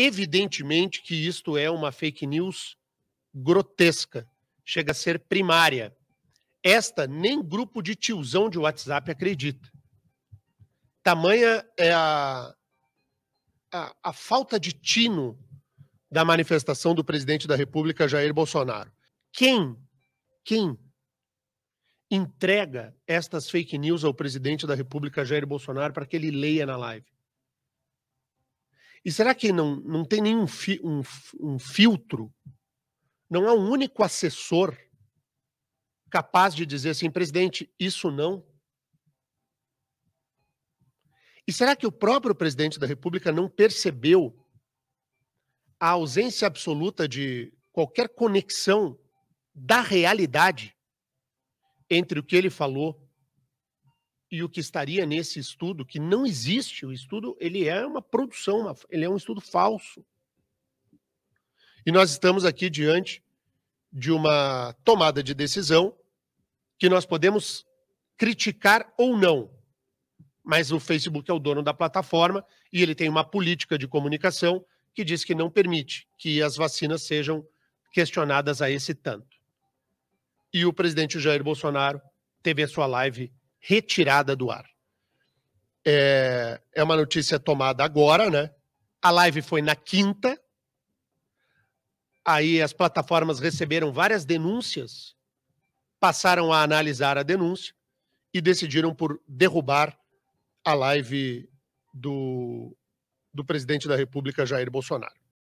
Evidentemente que isto é uma fake news grotesca, chega a ser primária. Esta nem grupo de tiozão de WhatsApp acredita. Tamanha é a, a, a falta de tino da manifestação do presidente da República, Jair Bolsonaro. Quem, quem entrega estas fake news ao presidente da República, Jair Bolsonaro, para que ele leia na live? E será que não, não tem nenhum fi, um, um filtro? Não há um único assessor capaz de dizer assim, presidente, isso não? E será que o próprio presidente da República não percebeu a ausência absoluta de qualquer conexão da realidade entre o que ele falou e o que estaria nesse estudo, que não existe, o estudo ele é uma produção, uma, ele é um estudo falso. E nós estamos aqui diante de uma tomada de decisão que nós podemos criticar ou não. Mas o Facebook é o dono da plataforma e ele tem uma política de comunicação que diz que não permite que as vacinas sejam questionadas a esse tanto. E o presidente Jair Bolsonaro teve a sua live retirada do ar. É, é uma notícia tomada agora, né? A live foi na quinta. Aí as plataformas receberam várias denúncias, passaram a analisar a denúncia e decidiram por derrubar a live do, do presidente da República, Jair Bolsonaro.